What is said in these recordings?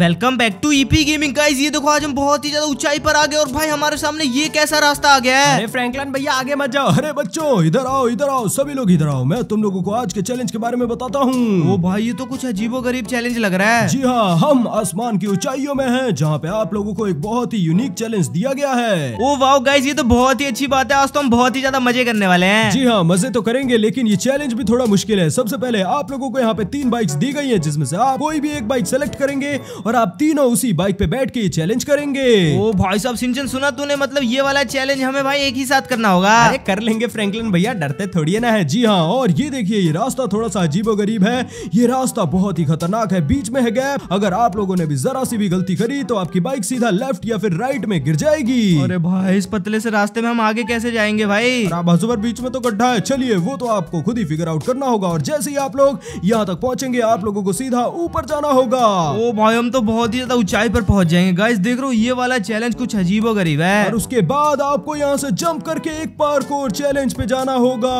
Welcome back to EP gaming guys ये देखो आज हम बहुत ही ज्यादा ऊंचाई पर आ गए और भाई हमारे सामने ये कैसा रास्ता आ गया है अरे फ्रैंकलिन भैया आगे मत जाओ अरे बच्चों इधर आओ इधर आओ सभी लोग इधर आओ मैं तुम लोगों को आज के चैलेंज के बारे में बताता हूँ ओ भाई ये तो कुछ अजीबो गरीब चैलेंज लग रहा है जी हाँ हम आसमान की ऊंचाइयों में है जहाँ पे आप लोगो को एक बहुत ही यूनिक चैलेंज दिया गया है ओ वाओ गाइज ये तो बहुत ही अच्छी बात है आज तो हम बहुत ही ज्यादा मजे करने वाले हैं जी हाँ मजे तो करेंगे लेकिन ये चैलेंज भी थोड़ा मुश्किल है सबसे पहले आप लोगों को यहाँ पे तीन बाइक दी गई है जिसमे से आप कोई भी एक बाइक सेलेक्ट करेंगे और आप तीनों उसी बाइक पे बैठ के ये चैलेंज करेंगे ओ भाई साहब सिंचन सुना तूने मतलब ये वाला चैलेंज हमें भाई एक ही साथ करना होगा अरे कर लेंगे फ्रैंकलिन भैया डरते थोड़ी ना है जी हाँ और ये देखिए ये रास्ता थोड़ा सा अजीबो गरीब है ये रास्ता बहुत ही खतरनाक है बीच में है गैप अगर आप लोगों ने भी जरा सी भी गलती करी तो आपकी बाइक सीधा लेफ्ट या फिर राइट में गिर जाएगी अरे भाई इस पतले से रास्ते में हम आगे कैसे जाएंगे भाई बाजूबर बीच में तो गड्ढा है चलिए वो तो आपको खुद ही फिगर आउट करना होगा और जैसे ही आप लोग यहाँ तक पहुँचेंगे आप लोगों को सीधा ऊपर जाना होगा ओ भाई हम तो तो बहुत ही ज्यादा ऊंचाई पर पहुंच जाएंगे गाइस देख रहे हो ये वाला चैलेंज कुछ अजीबो गरीब है और उसके बाद आपको यहाँ से जंप करके एक और चैलेंज पे जाना होगा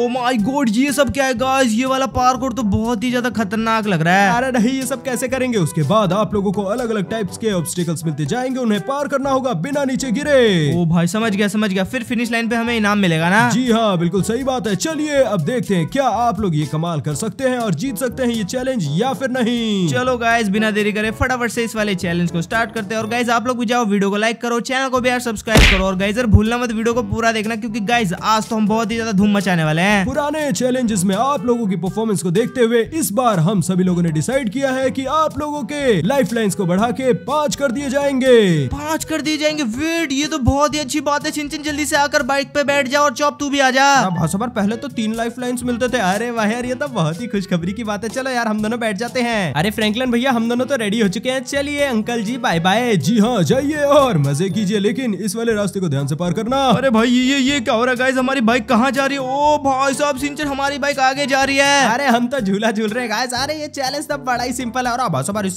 ओ माई गोड ये सब क्या है गाइस ये वाला पार्क तो बहुत ही ज्यादा खतरनाक लग रहा है अरे नहीं ये सब कैसे करेंगे उसके बाद आप लोगों को अलग अलग टाइप के ऑब्स्टिकल्स मिलते जाएंगे उन्हें पार करना होगा बिना नीचे गिरे ओ oh भाई समझ गया समझ गया फिर फिनिश लाइन पे हमें इनाम मिलेगा ना जी हाँ बिल्कुल सही बात है चलिए अब देखते हैं क्या आप लोग ये कमाल कर सकते हैं और जीत सकते हैं ये चैलेंज या फिर नहीं चलो गाइस बिना देरी करे फटाफट से इस वाले चैलेंज को स्टार्ट करते हैं और गाइज आप लोग भी जाओ वीडियो को लाइक करो चैनल को भी यार सब्सक्राइब करो और गाइजर भूलना मत वीडियो को पूरा देखना क्योंकि गाइज आज तो हम बहुत ही ज्यादा धूम मचाने वाले हैं पुराने चैलेंजेस में आप लोगों की परफॉर्मेंस को देखते हुए इस बार हम सभी लोगों ने डिसाइड किया है कि आप लोगों के लाइफ को बढ़ा के पांच कर दिए जाएंगे पांच कर दिए जाएंगे वेट ये तो बहुत ही अच्छी बात है चिंचन जल्दी से आकर बाइक पे बैठ जाओ और चौप तू भी आ जा भाषा पहले तो तीन लाइफ मिलते थे अरे वाह यार ये तो बहुत ही खुशखबरी की बात है चलो यार हम दोनों बैठ जाते हैं अरे फ्रैंकलन भैया हम दोनों तो रेडी हो चुके हैं चलिए अंकल जी बाय बाय जी हाँ जाइए और मजे कीजिए लेकिन इस वाले रास्ते को ध्यान से पार करना अरे भाई ये ये क्या हो रहा है हमारी बाइक कहाँ जा रही है ओ भाई साहब सिंचर हमारी बाइक आगे जा रही है अरे हम तो झूला झूल रहे गाइस अरे ये चैलेंज तो बड़ा ही सिंपल है और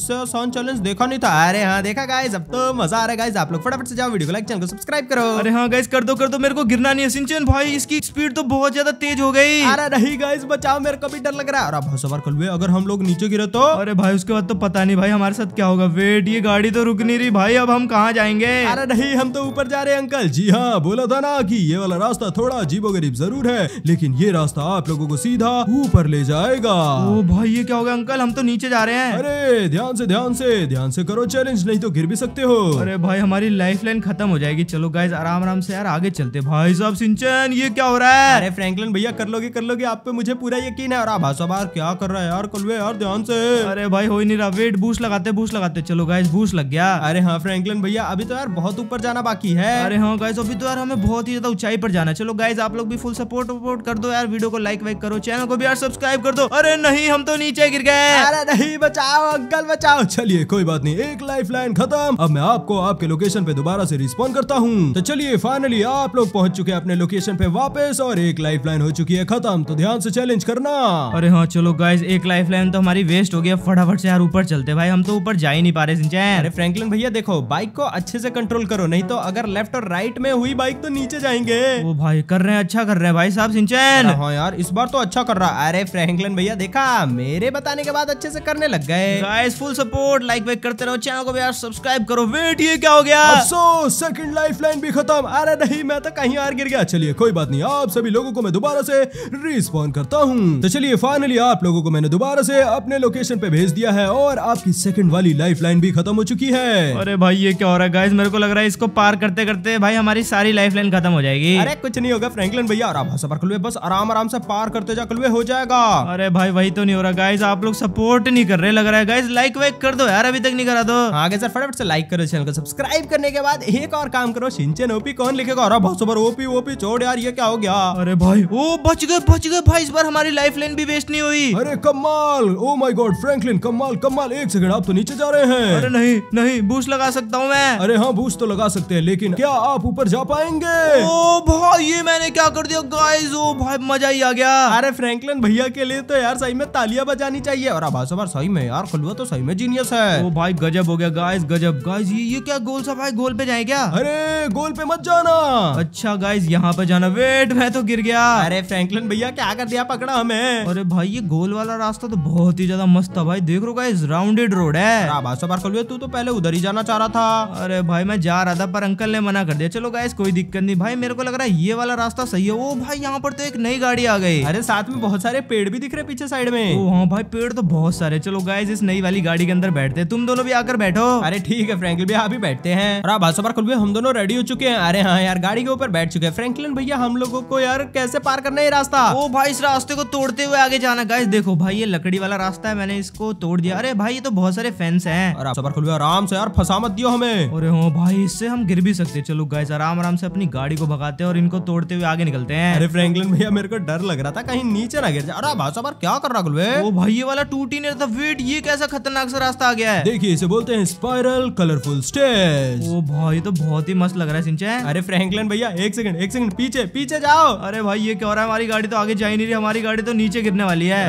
चैलेंज देखा नहीं था अरे हाँ देखा गाइस अब तो मजा आ रहा है गाइस आप लोग फटाफट से जाओ वीडियो को लाइक चैनल को सब्सक्राइब करो अरे हाँ गाइस कर दो कर दो मेरे को गिरना नहीं है सिंचन भाई इसकी स्पीड तो बहुत ज्यादा तेज हो गई अरे नहीं गाइस बचाओ मेरे को भी डर लग रहा है अगर हम लोग नीचे गिरे तो अरे भाई उसके बाद तो पता नहीं भाई हमारे साथ क्या होगा वेट ये गाड़ी तो रुक नहीं रही भाई अब हम कहाँ जाएंगे अरे नहीं हम तो ऊपर जा रहे हैं अंकल जी हाँ बोला था ना कि ये वाला रास्ता थोड़ा अजीबो गरीब जरूर है लेकिन ये रास्ता आप लोगों को सीधा ऊपर ले जाएगा ओ भाई ये क्या होगा अंकल हम तो नीचे जा रहे हैं अरे ध्यान से ध्यान से ध्यान से करो चैलेंज नहीं तो गिर भी सकते हो अरे भाई हमारी लाइफ लाइन खत्म हो जाएगी चलो गाइज आराम आराम से यार आगे चलते भाई साहब सिंचन ये क्या हो रहा है अरे फ्रेंकलिन भैया कर लोगे कर लोगे आप पे मुझे पूरा यकीन है और आप क्या कर रहा है यार कलवे यार ध्यान से अरे भाई हो ही नहीं रहा वेट बूस्ट लगाते लगाते बूस लगाते चलो गाइस बूस लग गया अरे हाँ फ्रैंकलिन भैया अभी तो यार बहुत ऊपर जाना बाकी है अरे हाँ गाइस अभी तो यार हमें बहुत ही ज्यादा ऊंचाई पर जाना चलो गाइस आप लोग भी फुल सपोर्ट वपोर्ट कर दो यार वीडियो को लाइक वाइक करो चैनल को भी यार सब्सक्राइब कर दो अरे नहीं हम तो नीचे गिर गए अरे नहीं बचाओ अंकल बचाओ चलिए कोई बात नहीं एक लाइफ लाइन खत्म अब मैं आपको आपके लोकेशन पे दोबारा से रिस्पॉन्ड करता हूँ तो चलिए फाइनली आप लोग पहुँच चुके हैं अपने लोकेशन पे वापस और एक लाइफ लाइन हो चुकी है खत्म तो ध्यान से चैलेंज करना अरे हाँ चलो गाइज एक लाइफ लाइन तो हमारी वेस्ट हो गया फटाफट से यार ऊपर चलते भाई हम तो ऊपर जा ही नहीं पा रहे सिंचैन अरे फ्रैंकलिन भैया देखो बाइक को अच्छे से कंट्रोल करो नहीं तो अगर लेफ्ट और राइट में हुई बाइक तो नीचे जाएंगे वो भाई कर रहे हैं अच्छा कर रहे हैं भाई साहब सिंचैन हाँ यार इस बार तो अच्छा कर रहा अरे फ्रैंकलिन भैया देखा मेरे बताने के बाद अच्छे से करने लग गए फुल सपोर्ट लाइक वाइक करते रहो चैनल को यार सब्सक्राइब करो वेट ये क्या हो गया सो सेकंड लाइफ लाइन भी खत्म अरे नहीं मैं तो कहीं और गिर गया चलिए कोई बात नहीं आप सभी लोगों को मैं दोबारा से रिस्पॉन्ड करता हूँ तो चलिए फाइनली आप लोगों को मैंने दोबारा से अपने लोकेशन पे भेज दिया है और आपकी सेकंड जीवन वाली लाइफ लाइन भी खत्म हो चुकी है अरे भाई ये क्या हो रहा है गाइस मेरे को लग रहा है इसको पार करते करते भाई हमारी सारी लाइफ लाइन खत्म हो जाएगी अरे कुछ नहीं होगा फ्रैंकलिन भैया आराम सफर खुलवे बस आराम आराम से पार करते जा कलवे हो जाएगा अरे भाई वही तो नहीं हो रहा गाइज आप लोग सपोर्ट नहीं कर रहे लग रहा है गाइज लाइक वाइक कर दो यार अभी तक नहीं करा दो तो। आगे हाँ सर फटाफट से लाइक करो चैनल को सब्सक्राइब करने के बाद एक और काम करो सिंचन ओपी कौन लिखेगा अरे बहुत सबर ओपी ओपी छोड़ यार ये क्या हो गया अरे भाई ओ बच गए बच गए भाई इस बार हमारी लाइफ लाइन भी वेस्ट नहीं हुई अरे कमाल ओ माय गॉड फ्रैंकलिन कमाल कमाल एक सेकंड आप तो नीचे जा रहे हैं अरे नहीं नहीं बूस लगा सकता हूँ मैं अरे हाँ बूस तो लगा सकते हैं लेकिन क्या आप ऊपर जा पाएंगे ओ भाई ये मैंने क्या कर दिया गाइस ओ भाई मजा ही आ गया अरे फ्रैंकलिन भैया के लिए तो यार सही में तालियां बजानी चाहिए और आबाज सही में यार खुलवा तो सही में जीनियस है ओ भाई गजब हो गया गाइस गजब गाइस ये क्या गोल सा भाई गोल पे जाए क्या अरे गोल पे मत जाना अच्छा गाइस यहाँ पे जाना वेट मैं तो गिर गया अरे फ्रैंकलिन भैया क्या कर दिया पकड़ा हमें अरे भाई ये गोल वाला रास्ता तो बहुत ही ज्यादा मस्त था भाई देख रो गाइस राउंडेड रोड है मैं बार सौ खोलिए तू तो पहले उधर ही जाना चाह रहा था अरे भाई मैं जा रहा था पर अंकल ने मना कर दिया चलो गाय कोई दिक्कत नहीं भाई मेरे को लग रहा है ये वाला रास्ता सही है वो भाई यहाँ पर तो एक नई गाड़ी आ गई अरे साथ में बहुत सारे पेड़ भी दिख रहे पीछे साइड में ओ हाँ भाई पेड़ तो बहुत सारे चलो गाय इस नई वाली गाड़ी के अंदर बैठते तुम दोनों भी आकर बैठो अरे ठीक है फ्रेंकलिन भैया अभी बैठते हैं और आप सौ बार हम दोनों रेडी हो चुके हैं अरे हाँ यार गाड़ी के ऊपर बैठ चुके हैं फ्रेंकलिन भैया हम लोगों को यार कैसे पार करना है रास्ता वो भाई इस रास्ते को तोड़ते हुए आगे जाना गाय देखो भाई ये लकड़ी वाला रास्ता है मैंने इसको तोड़ दिया अरे भाई ये तो बहुत सारे सारे फैंस है आराम से यार फसा मत दियो हमें अरे हो भाई इससे हम गिर भी सकते चलो गाइस आराम आराम से अपनी गाड़ी को भगाते हैं और इनको तोड़ते हुए आगे निकलते हैं अरे फ्रैंकलिन भैया मेरे को डर लग रहा था कहीं नीचे ना गिर जाए अरे भाई साहब क्या कर रहा खुलवे वो भाई ये वाला टूट ही नहीं था वेट ये कैसा खतरनाक सा रास्ता आ गया है देखिए इसे बोलते हैं स्पाइरल कलरफुल स्टेज वो भाई तो बहुत ही मस्त लग रहा है सिंचे अरे फ्रैंकलिन भैया एक सेकंड एक सेकंड पीछे पीछे जाओ अरे भाई ये क्या हो रहा है हमारी गाड़ी तो आगे जा ही नहीं रही हमारी गाड़ी तो नीचे गिरने वाली है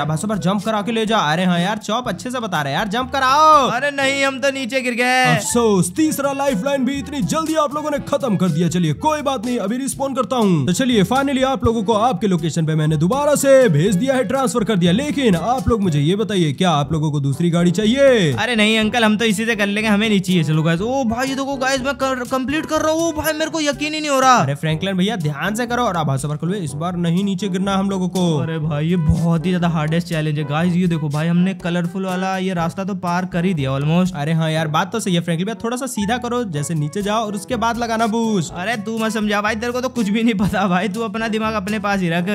जंप करा के ले जाओ अरे हाँ यार चौप अच्छे से बता रहे यार जंप कराओ अरे नहीं हम तो नीचे गिर गए अफसोस तीसरा लाइफ लाइन भी इतनी जल्दी आप लोगों ने खत्म कर दिया चलिए कोई बात नहीं अभी रिस्पॉन्ड करता हूँ तो चलिए फाइनली आप लोगों को आपके लोकेशन पे मैंने दोबारा से भेज दिया है ट्रांसफर कर दिया लेकिन आप लोग मुझे ये बताइए क्या आप लोगों को दूसरी गाड़ी चाहिए अरे नहीं अंकल हम तो इसी से कर लेंगे हमें नहीं चाहिए चलो गाइस ओ भाई देखो गाइस मैं कंप्लीट कर रहा हूँ भाई मेरे को यकीन ही नहीं हो रहा अरे फ्रैंकलिन भैया ध्यान से करो और आप सफर आभास इस बार नहीं नीचे गिरना हम लोगों को अरे भाई ये बहुत ही ज्यादा हार्डेस्ट चैलेंज है गाइस ये देखो भाई हमने कलरफुल वाला ये रास्ता तो पार कर कर ही दिया ऑलमोस्ट अरे हाँ यार बात तो सही है फ्रेंकली भाई थोड़ा सा सीधा करो जैसे नीचे जाओ और उसके बाद लगाना बूस अरे तू मैं समझा भाई तेरे को तो कुछ भी नहीं पता भाई तू अपना दिमाग अपने पास ही रख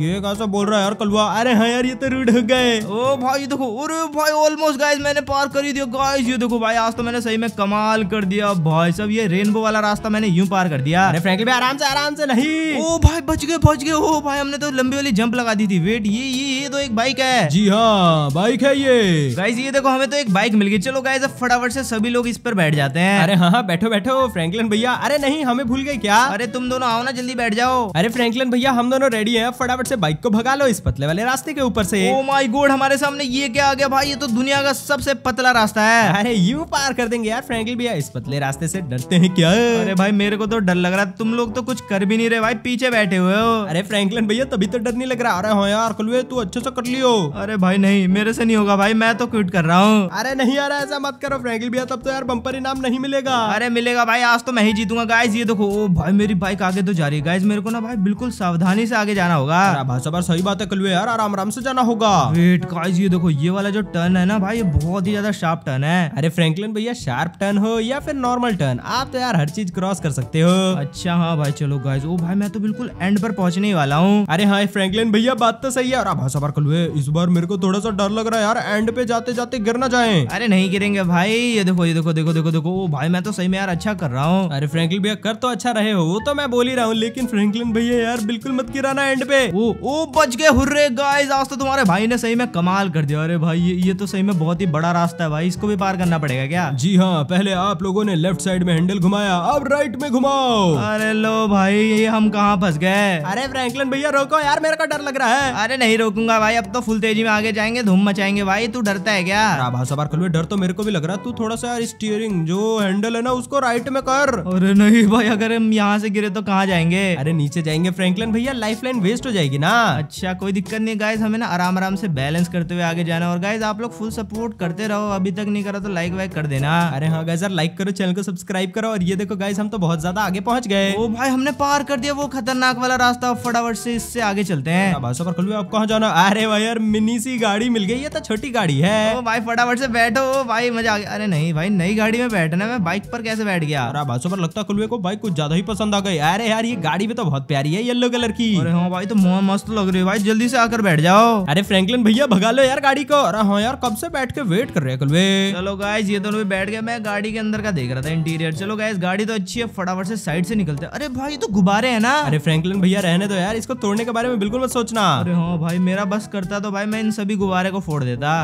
ये कैसा बोल रहा है यार कलवा अरे हाँ यार ये तो रूड हो गए ओ भाई देखो अरे भाई ऑलमोस्ट गाइज मैंने पार कर ही दिया गाइज ये देखो भाई आज तो मैंने सही में कमाल कर दिया भाई सब ये रेनबो वाला रास्ता मैंने यूं पार कर दिया अरे फ्रेंकली भाई आराम से आराम से नहीं ओ भाई बच गए बच गए ओ भाई हमने तो लंबी वाली जंप लगा दी थी वेट ये ये ये तो एक बाइक है जी हाँ बाइक है ये गाइज ये देखो हमें तो एक बाइक मिल गई चलो गाइज अब फटाफट से सभी लोग इस पर बैठ जाते हैं अरे हाँ, हाँ बैठो बैठो फ्रैंकलिन भैया अरे नहीं हमें भूल गए क्या अरे तुम दोनों आओ ना जल्दी बैठ जाओ अरे फ्रैंकलिन भैया हम दोनों रेडी है फटाफट से बाइक को भगा लो इस पतले वाले रास्ते के ऊपर से ओ माई गोड हमारे सामने ये क्या आ गया भाई ये तो दुनिया का सबसे पतला रास्ता है अरे यू पार कर देंगे यार फ्रेंकलिन भैया इस पतले रास्ते से डरते हैं क्या अरे भाई मेरे को तो डर लग रहा है तुम लोग तो कुछ कर भी नहीं रहे भाई पीछे बैठे हुए हो अरे फ्रैंकलिन भैया तभी तो डर नहीं लग रहा अरे हो हाँ यार तू तो अच्छे से कर लियो अरे भाई नहीं मेरे से नहीं होगा भाई मैं तो क्विट कर रहा हूँ हूँ अरे नहीं यार ऐसा मत करो फ्रेंकली भैया तब तो यार बम्पर इनाम नहीं मिलेगा अरे मिलेगा भाई आज तो मैं ही जीतूंगा गाइज ये देखो ओ भाई मेरी बाइक आगे तो जा रही है गाइज मेरे को ना भाई बिल्कुल सावधानी से आगे जाना होगा भाई सब सही बात है कल यार आराम आराम से जाना होगा वेट गाइज ये देखो ये वाला जो टर्न है ना भाई ये बहुत ही ज्यादा शार्प टर्न है अरे फ्रेंकलिन भैया शार्प टर्न हो या फिर नॉर्मल टर्न आप तो यार हर चीज क्रॉस कर सकते हो अच्छा हाँ भाई चलो गाइज ओ भाई मैं तो बिल्कुल एंड पर पहुंचने ही वाला हूँ अरे हाँ फ्रेंकलिन भैया बात तो सही है और भाई साहब कलवे इस बार मेरे को थोड़ा सा डर लग रहा है यार एंड पे जाते जाते गिर ना जाए अरे नहीं गिरेंगे भाई ये देखो ये देखो देखो देखो देखो भाई मैं तो सही में यार अच्छा कर रहा हूँ अरे फ्रेंकलिन भैया कर तो अच्छा रहे हो वो तो मैं बोल ही रहा हूँ लेकिन फ्रेंकलिन भैया यार बिल्कुल मत गिराना एंड पे ओ ओ बच गए हुर्रे गाइस आज तो तुम्हारे भाई ने सही में कमाल कर दिया अरे भाई ये ये तो सही में बहुत ही बड़ा रास्ता है भाई इसको भी पार करना पड़ेगा क्या जी हाँ पहले आप लोगों ने लेफ्ट साइड में हैंडल घुमाया अब राइट में घुमाओ अरे लो भाई ये हम कहाँ फंस गए अरे फ्रेंकलिन भैया रोको यार मेरे को डर लग रहा है अरे नहीं रोकूंगा भाई अब तो फुल तेजी में आगे जाएंगे धूम मचाएंगे भाई तू डरता है क्या खराब आभास सवार खलवे डर तो मेरे को भी लग रहा है तू थोड़ा सा यार स्टीयरिंग जो हैंडल है ना उसको राइट में कर अरे नहीं भाई अगर हम यहाँ से गिरे तो कहाँ जाएंगे अरे नीचे जाएंगे फ्रैंकलिन भैया लाइफ लाइन वेस्ट हो जाएगी ना अच्छा कोई दिक्कत नहीं गाइज हमें ना आराम आराम से बैलेंस करते हुए आगे जाना और गाइज आप लोग फुल सपोर्ट करते रहो अभी तक नहीं करा तो लाइक वाइक कर देना अरे हाँ गाइज यार लाइक करो चैनल को सब्सक्राइब करो और ये देखो गाइज हम तो बहुत ज्यादा आगे पहुंच गए वो भाई हमने पार कर दिया वो खतरनाक वाला रास्ता फटाफट से इससे आगे चलते हैं आप जाना अरे भाई यार मिनी सी गाड़ी मिल गई ये तो छोटी गाड़ी है वो भाई फटाफट से बैठो भाई मजा आ गया अरे नहीं भाई नई गाड़ी में बैठना मैं बाइक पर कैसे बैठ गया अरे भाई पर लगता कुलवे को बाइक कुछ ज्यादा ही पसंद आ गई अरे यार ये गाड़ी भी तो बहुत प्यारी है येलो कलर की अरे हाँ भाई तो मस्त लग रही है भाई जल्दी से आकर बैठ जाओ अरे फ्रेंकलिन भैया भगा लो यार गाड़ी को अरे हाँ यार कब से बैठ के वेट कर रहे हैं कुलवे चलो गाय ये दोनों भी बैठ गया मैं गाड़ी के अंदर का देख रहा था इंटीरियर चलो गाय गाड़ी तो अच्छी है फटाफट से साइड से निकलते अरे भाई तो गुब्बारे है ना अरे फ्रेंकलिन भैया रहने दो यार इसको तोड़ने के बारे में बिल्कुल मत सोचना अरे हाँ भाई मेरा बस करता तो भाई मैं इन सभी गुब्बारे को फोड़ देता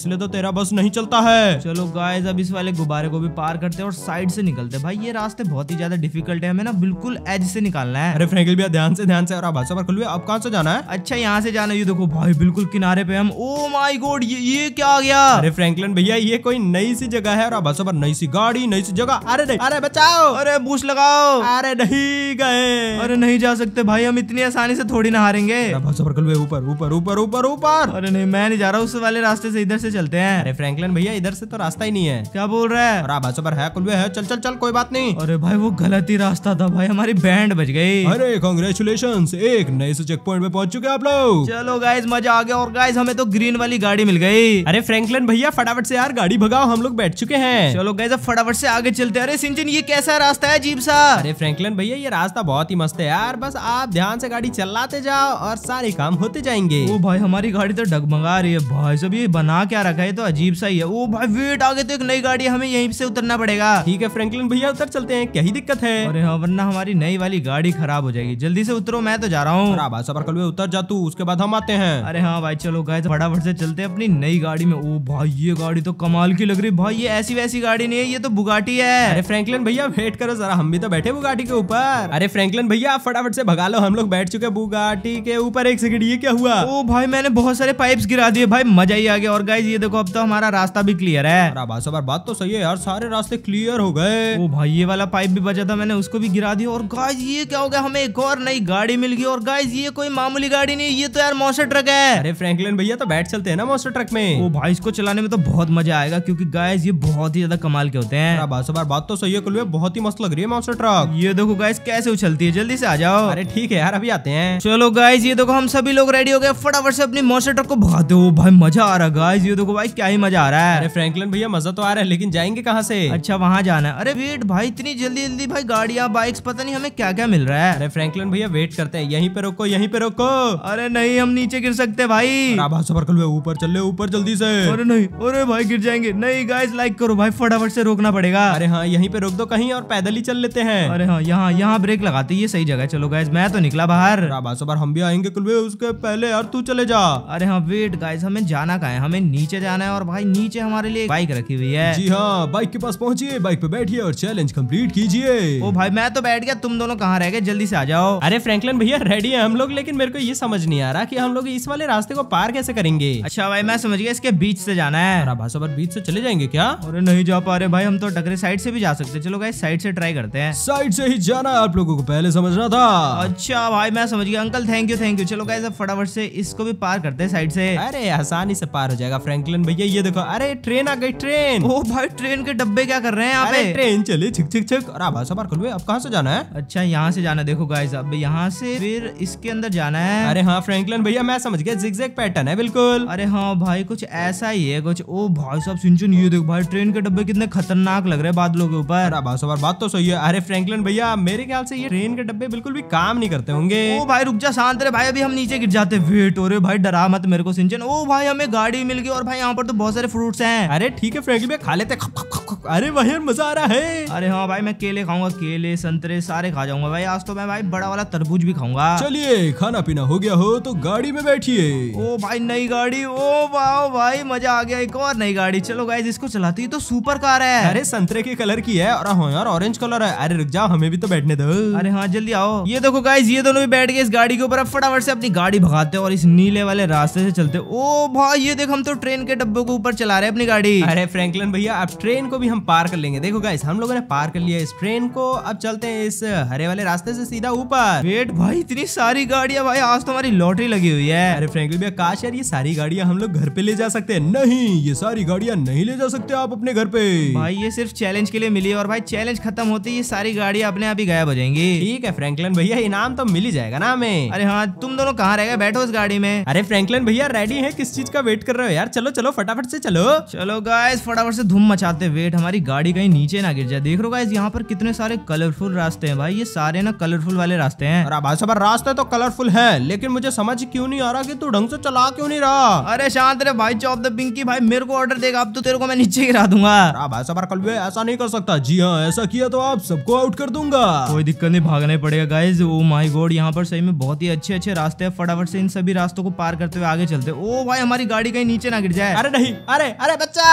इसलिए तो तेरा बस नहीं चलता है चलो गाइज अब इस वाले गुब्बारे को भी पार करते हैं और साइड से निकलते हैं भाई ये रास्ते बहुत ही ज्यादा डिफिकल्ट है हमें ना बिल्कुल एज से निकालना है अरे फ्रेंकल भैया ध्यान से ध्यान से और आप पर खुलवे अब कहाँ से जाना है अच्छा यहाँ से जाना ये देखो भाई बिल्कुल किनारे पे हम ओ माई गोड ये क्या आ गया अरे फ्रेंकलिन भैया ये कोई नई सी जगह है और आप पर नई सी गाड़ी नई सी जगह अरे नहीं अरे बचाओ अरे बूस लगाओ अरे नहीं गए अरे नहीं जा सकते भाई हम इतनी आसानी से थोड़ी ना हारेंगे ऊपर ऊपर ऊपर ऊपर ऊपर अरे नहीं मैं नहीं जा रहा उस वाले रास्ते से इधर से चलते हैं अरे फ्रैंकलिन भैया इधर से तो रास्ता ही नहीं है क्या बोल रहा है और पर है कुल है चल चल चल कोई बात नहीं अरे भाई वो गलत ही रास्ता था भाई हमारी बैंड बच गई अरे कॉन्ग्रेचुलेशन एक नए से चेक पॉइंट में पहुंच चुके आप लोग चलो गाइज मजा आ गया और गाइज हमें तो ग्रीन वाली गाड़ी मिल गई अरे फ्रेंकलन भैया फटाफट से यार गाड़ी भगाओ हम लोग बैठ चुके हैं चलो गाइज अब फटाफट से आगे चलते अरे सिंचन ये कैसा रास्ता है जीप सा अरे फ्रेंकलन भैया ये रास्ता बहुत ही मस्त है यार बस आप ध्यान से गाड़ी चलाते जाओ और सारे काम होते जाएंगे ओ भाई हमारी गाड़ी तो डगमगा रही है भाई सब ये बना क्या रखा है ये तो अजीब सा ही है ओ भाई वेट आगे तो एक नई गाड़ी हमें यहीं से उतरना पड़ेगा ठीक है फ्रेंकलिन भैया उतर चलते हैं क्या ही दिक्कत है अरे हाँ वरना हमारी नई वाली गाड़ी खराब हो जाएगी जल्दी से उतरो मैं तो जा रहा हूँ सफर कल उतर जा तू उसके बाद हम आते हैं अरे हाँ भाई चलो गाय फटाफट से चलते हैं अपनी नई गाड़ी में ओ भाई ये गाड़ी तो कमाल की लग रही भाई ये ऐसी वैसी गाड़ी नहीं है ये तो बुगाटी है अरे फ्रेंकलिन भैया वेट करो जरा हम भी तो बैठे बुगाटी के ऊपर अरे फ्रेंकलिन भैया आप फटाफट से भगा लो हम लोग बैठ चुके बुगाटी के ऊपर एक सेकंड ये क्या हुआ ओ भाई मैंने बहुत सारे पाइप्स गिरा दिए भाई मजा ही आ गया और गाय ये देखो अब तो हमारा रास्ता भी क्लियर है अब्बास बात तो सही है यार सारे रास्ते क्लियर हो गए ओ भाई ये वाला पाइप भी बचा था मैंने उसको भी गिरा दिया और गाइज ये क्या हो गया हमें एक और नई गाड़ी मिल गई और गाइज ये कोई मामूली गाड़ी नहीं ये तो यार मॉन्स्टर ट्रक है अरे फ्रैंकलिन भैया तो बैठ चलते हैं ना मॉन्स्टर ट्रक में वो भाई इसको चलाने में तो बहुत मजा आएगा क्योंकि गाइज ये बहुत ही ज्यादा कमाल के होते हैं अब्बास बात तो सही है बहुत ही मस्त लग रही है मॉन्स्टर ट्रक ये देखो गायस कैसे उछलती है जल्दी से आ जाओ अरे ठीक है यार अभी आते हैं चलो गाइज ये देखो हम सभी लोग रेडी हो गए फटाफट से अपनी मॉन्स्टर ट्रक को भगाते हो भाई मजा आ रहा गाइज ये देखो भाई क्या ही मजा आ रहा है अरे फ्रैंकलिन भैया मजा तो आ रहा है लेकिन जाएंगे कहाँ से अच्छा वहाँ जाना है अरे वेट भाई इतनी जल्दी जल्दी भाई गाड़िया बाइक्स पता नहीं हमें क्या क्या मिल रहा है अरे फ्रैंकलिन भैया वेट करते हैं यहीं पे रोको यहीं पे रोको अरे नहीं हम नीचे गिर सकते भाई सफर ऊपर चल रहे ऊपर जल्दी से अरे नहीं अरे भाई गिर जाएंगे नहीं गाइस लाइक करो भाई फटाफट से रोकना पड़ेगा अरे हाँ यहीं पे रोक दो कहीं और पैदल ही चल लेते हैं अरे हाँ यहाँ यहाँ ब्रेक लगाते ये सही जगह चलो गाइस मैं तो निकला बाहर सफर हम भी आएंगे कुलवे उसके पहले यार तू चले जा अरे हाँ वेट गाइस हमें जाना का है हमें नीचे जाना जाना है और भाई नीचे हमारे लिए बाइक रखी हुई है जी हाँ बाइक के पास पहुँचिए बाइक पे बैठिए और चैलेंज कम्प्लीट कीजिए ओ भाई मैं तो बैठ गया तुम दोनों कहाँ रह गए जल्दी से आ जाओ अरे फ्रेंकलन भैया रेडी है हम लोग लेकिन मेरे को ये समझ नहीं आ रहा की हम लोग इस वाले रास्ते को पार कैसे करेंगे अच्छा भाई मैं समझ गया इसके बीच से जाना है आप भाषावर बीच से चले जाएंगे क्या अरे नहीं जा पा रहे भाई हम तो टकरे साइड से भी जा सकते चलो भाई साइड से ट्राई करते हैं साइड से ही जाना आप लोगों को पहले समझना था अच्छा भाई मैं समझ गया uncle thank you thank you चलो गाइस अब फटाफट से इसको भी पार करते हैं साइड से अरे आसानी से पार हो जाएगा फ्रेंकलन मिलन भैया ये देखो अरे ट्रेन आ गई ट्रेन ओ भाई ट्रेन के डब्बे क्या कर रहे हैं यहाँ ट्रेन चली छिक छिक छिक और आभा सवार खुलवे अब कहाँ से जाना है अच्छा यहाँ से जाना देखो गाय साहब यहाँ से फिर इसके अंदर जाना है अरे हाँ फ्रेंकलन भैया मैं समझ गया जिग पैटर्न है बिल्कुल अरे हाँ भाई कुछ ऐसा ही है कुछ ओ भाई साहब सुन ये देखो भाई ट्रेन के डब्बे कितने खतरनाक लग रहे बादलों के ऊपर आभा सवार बात तो सही है अरे फ्रेंकलन भैया मेरे ख्याल से ये ट्रेन के डब्बे बिल्कुल भी काम नहीं करते होंगे ओ भाई रुक जा शांत रहे भाई अभी हम नीचे गिर जाते वेट हो रहे भाई डरा मत मेरे को सिंचन ओ भाई हमें गाड़ी मिल गई और भाई यहाँ पर तो बहुत सारे फ्रूट्स हैं अरे ठीक है फ्रेंकली भाई खा लेते खप, खप, खप, खप, अरे वही मजा आ रहा है अरे हाँ भाई मैं केले खाऊंगा केले संतरे सारे खा जाऊंगा भाई आज तो मैं भाई बड़ा वाला तरबूज भी खाऊंगा चलिए खाना पीना हो गया हो तो गाड़ी में बैठिए ओ भाई नई गाड़ी ओ वाह भाई मजा आ गया एक और नई गाड़ी चलो गाइज इसको चलाती है तो सुपर कार है अरे संतरे के कलर की है और हाँ यार ऑरेंज कलर है अरे रुक जाओ हमें भी तो बैठने दो अरे हाँ जल्दी आओ ये देखो गाइज ये दोनों भी बैठ गए इस गाड़ी के ऊपर अब फटाफट से अपनी गाड़ी भगाते और इस नीले वाले रास्ते से चलते ओ भाई ये देख हम तो ट्रेन के डब्बों के ऊपर चला रहे अपनी गाड़ी अरे फ्रैंकलिन भैया अब ट्रेन को भी हम पार कर लेंगे देखो गाइस हम लोगों ने पार कर लिया इस ट्रेन को अब चलते हैं इस हरे वाले रास्ते से सीधा ऊपर वेट भाई इतनी सारी गाड़िया भाई आज तो हमारी लॉटरी लगी हुई है अरे फ्रेंकलिन भैया काश यार ये सारी गाड़िया हम लोग घर पे ले जा सकते हैं नहीं ये सारी गाड़िया नहीं ले जा सकते आप अपने घर पे भाई ये सिर्फ चैलेंज के लिए मिली और भाई चैलेंज खत्म होती ये सारी गाड़िया अपने आप ही गायब हो जाएंगी ठीक है फ्रेंकलिन भैया इनाम तो मिल ही जाएगा ना हमें अरे हाँ तुम दोनों कहाँ रह गए बैठो इस गाड़ी में अरे फ्रेंकलिन भैया रेडी है किस चीज का वेट कर रहे हो यार चलो चलो चलो फटाफट से चलो चलो गाइस फटाफट से धूम मचाते वेट हमारी गाड़ी कहीं नीचे ना गिर जाए देख रो गाइस यहाँ पर कितने सारे कलरफुल रास्ते हैं भाई ये सारे ना कलरफुल वाले रास्ते हैं और भाई साहब रास्ते तो कलरफुल है लेकिन मुझे समझ क्यों नहीं आ रहा की तू ढंग से चला क्यों नहीं रहा अरे शांत रे भाई चौप द पिंकी भाई मेरे को ऑर्डर देगा अब तो तेरे को मैं नीचे गिरा दूंगा भाई साहब कल ऐसा नहीं कर सकता जी हाँ ऐसा किया तो आप सबको आउट कर दूंगा कोई दिक्कत नहीं भागना पड़ेगा गाइज ओ माई गोड यहाँ पर सही में बहुत ही अच्छे अच्छे रास्ते हैं फटाफट से इन सभी रास्तों को पार करते हुए आगे चलते ओ oh भाई हमारी गाड़ी कहीं नीचे ना गिर जाए अरे नहीं अरे अरे बच्चा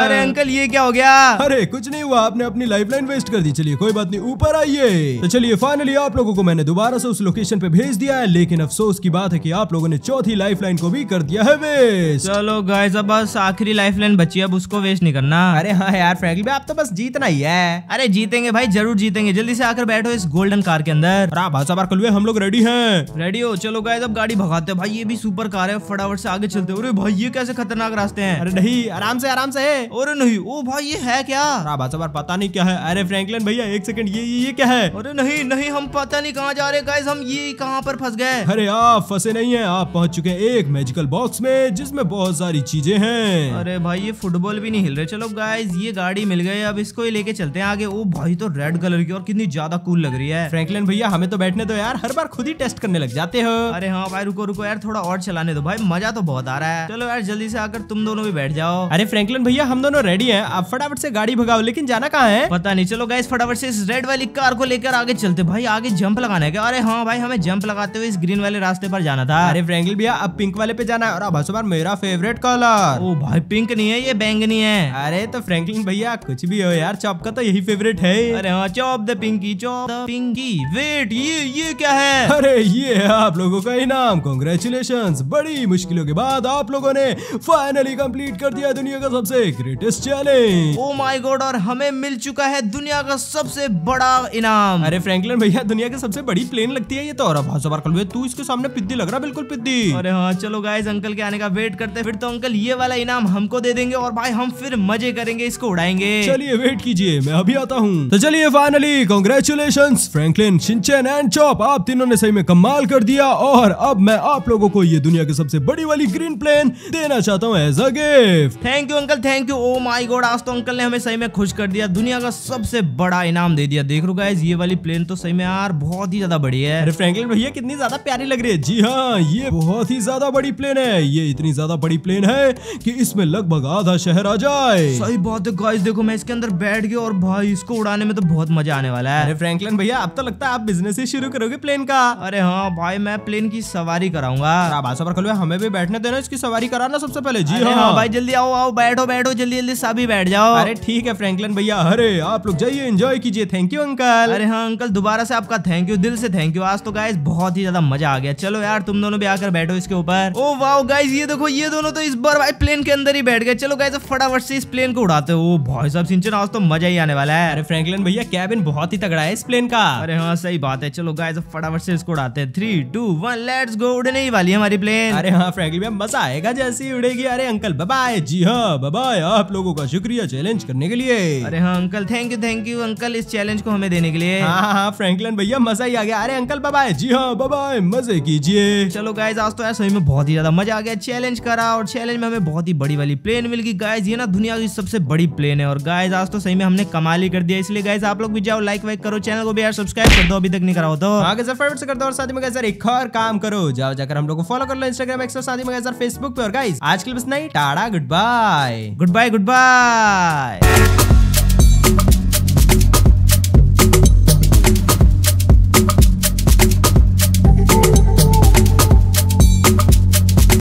अरे अंकल ये क्या हो गया अरे कुछ नहीं हुआ आपने अपनी लाइफ वेस्ट कर दी चलिए कोई बात नहीं ऊपर आइए तो चलिए फाइनली आप लोगों को मैंने दोबारा से उस लोकेशन पे भेज दिया है लेकिन अफसोस की बात है की आप लोगों ने चौथी लाइफ को भी कर दिया है वेस्ट चलो गाइस अब बस आखिरी लाइफ लाइन बची अब उसको वेस्ट नहीं करना अरे हाँ यार फ्रैंकली आप तो बस जीतना ही है अरे जीतेंगे भाई जरूर जीतेंगे जल्दी से आकर बैठो इस गोल्डन कार के अंदर हम लोग रेडी है रेडी हो चलो गाइस अब गाड़ी भगाते हैं भाई ये भी सुपर कार है फटाफट से आगे चलते हो भाई ये कैसे खतरनाक रास्ता नाचते हैं अरे नहीं आराम से आराम से अरे नहीं ओ भाई ये है क्या सवार पता नहीं क्या है अरे फ्रैंकलिन भैया एक सेकंड ये ये क्या है अरे नहीं नहीं हम पता नहीं कहाँ जा रहे गाइस हम ये कहाँ पर फंस गए अरे आप फंसे नहीं है आप पहुँच चुके हैं एक मेजिकल बॉक्स में जिसमे बहुत सारी चीजें हैं अरे भाई ये फुटबॉल भी नहीं हिल रहे चलो गाइज ये गाड़ी मिल गई अब इसको ही लेके चलते हैं आगे वो भाई तो रेड कलर की और कितनी ज्यादा कूल लग रही है फ्रैंकलिन भैया हमें तो बैठने दो यार हर बार खुद ही टेस्ट करने लग जाते हो अरे हाँ भाई रुको रुको यार थोड़ा और चलाने दो भाई मजा तो बहुत आ रहा है चलो यार जल्दी से आकर तुम दोनों भी बैठ जाओ अरे फ्रैंकलिन भैया हम दोनों रेडी है आप फटाफट से गाड़ी भगाओ लेकिन जाना कहाँ है पता नहीं चलो गाइस फटाफट से इस रेड वाली कार को लेकर आगे चलते भाई आगे जंप लगाना है अरे हाँ भाई हमें जंप लगाते हुए इस ग्रीन वाले रास्ते पर जाना था अरे फ्रेंकलिन भैया अब पिंक वाले पे जाना है और अब बार मेरा फेवरेट कलर ओ भाई पिंक नहीं है ये बैंगनी है अरे तो फ्रेंकलिन भैया कुछ भी हो यार चॉप का तो यही फेवरेट है अरे हाँ chop the pinky chop the pinky wait ये ये क्या है अरे ये आप लोगों का इनाम कॉन्ग्रेचुलेशन बड़ी मुश्किलों के बाद आप लोगों ने फाइनली ही कंप्लीट कर दिया दुनिया का सबसे greatest challenge oh my god और हमें मिल चुका है दुनिया का सबसे बड़ा इनाम अरे फ्रैंकलिन भैया दुनिया की सबसे बड़ी प्लेन लगती है ये तो और अब तू इसके सामने पिद्दी लग रहा बिल्कुल पिद्दी अरे हाँ चलो गाइज अंकल के आने का वेट करते फिर तो अंकल ये वाला इनाम हमको दे देंगे और भाई हम फिर मजे करेंगे इसको उड़ाएंगे चलिए वेट कीजिए मैं अभी आता हूँ तो चलिए finally congratulation Franklin Shinchan and Chop आप तीनों ने सही में कमाल कर दिया और अब मैं आप लोगों को ये दुनिया की सबसे बड़ी वाली ग्रीन प्लेन देना चाहता हूँ as gift thank you uncle thank you oh my god आज तो अंकल ने हमें सही में खुश कर दिया दुनिया का सबसे बड़ा इनाम दे दिया देख लो गाइज ये वाली प्लेन तो सही में यार बहुत ही ज्यादा बड़ी है अरे भैया कितनी ज्यादा प्यारी लग रही है जी हाँ ये बहुत ही ज्यादा बड़ी प्लेन है ये इतनी ज्यादा बड़ी प्लेन है की इसमें लगभग आधा शहर आ जाए सही बात है गाइस देखो मैं इसके अंदर बैठ गया और भाई इसको उड़ाने में तो बहुत मजा आने वाला है अरे फ्रैंकलिन भैया अब तो लगता है आप बिजनेस ही शुरू करोगे प्लेन का अरे हाँ भाई मैं प्लेन की सवारी कराऊंगा हमें भी बैठने देना इसकी सवारी कराना सबसे पहले जी हाँ।, हाँ।, भाई जल्दी आओ आओ बैठो बैठो जल्दी जल्दी सभी बैठ जाओ अरे ठीक है फ्रैंकलिन भैया अरे आप लोग जाइए एंजॉय कीजिए थैंक यू अंकल अरे हाँ अंकल दोबारा से आपका थैंक यू दिल से थैंक यू आज तो गाइज बहुत ही ज्यादा मजा आ गया चलो यार तुम दोनों भी आकर बैठो इसके ऊपर ओ वाओ गाइज ये देखो ये दोनों तो इस बार भाई प्लेन के अंदर ही बैठ गए चलो गाइज फटाफट से इस प्लेन को उड़ाते हो भाई साहब सिंचन आज तो मजा ही आने वाला है अरे फ्रेंकलन भैया कैबिन बहुत ही तगड़ा है इस प्लेन का अरे हाँ सही बात है चलो गाइज फटाफट से इसको उड़ाते हैं three two one let's go उड़ने ही वाली हमारी प्लेन अरे हाँ फ्रैंकलिन भैया मजा आएगा जैसे ही उड़ेगी अरे अंकल बाय जी हाँ बाय आप लोगों का शुक्रिया चैलेंज करने के लिए अरे हाँ uncle thank you thank you uncle इस चैलेंज को हमें देने के लिए हाँ हाँ फ्रैंकलिन हाँ, भैया मजा ही आ गया अरे अंकल बाय जी हाँ बाय मजे कीजिए चलो गाइज आज तो ऐसा सही में बहुत ही ज्यादा मजा आ गया चैलेंज करा और चैलेंज में हमें बहुत ही बड़ी वाली प्लेन मिल गई गाइज ये ना दुनिया की सबसे बड़ी प्लेन है और गाइज आज तो सही में हमने कमाल ही कर दिया इसलिए गाइज आप लोग भी जाओ लाइक वाइक करो चैनल को भी यार सब्सक्राइब कर दो अभी तक नहीं कराओ तो आगे सर फेवरेट से कर दो और साथ में गाइज एक और काम करो जाओ जाकर हम लोग को फॉलो कर लो इंस्टाग्राम एक्सर साथ में गाइज फेसबुक पे और गाइज आज के लिए बस नहीं tada goodbye goodbye good bye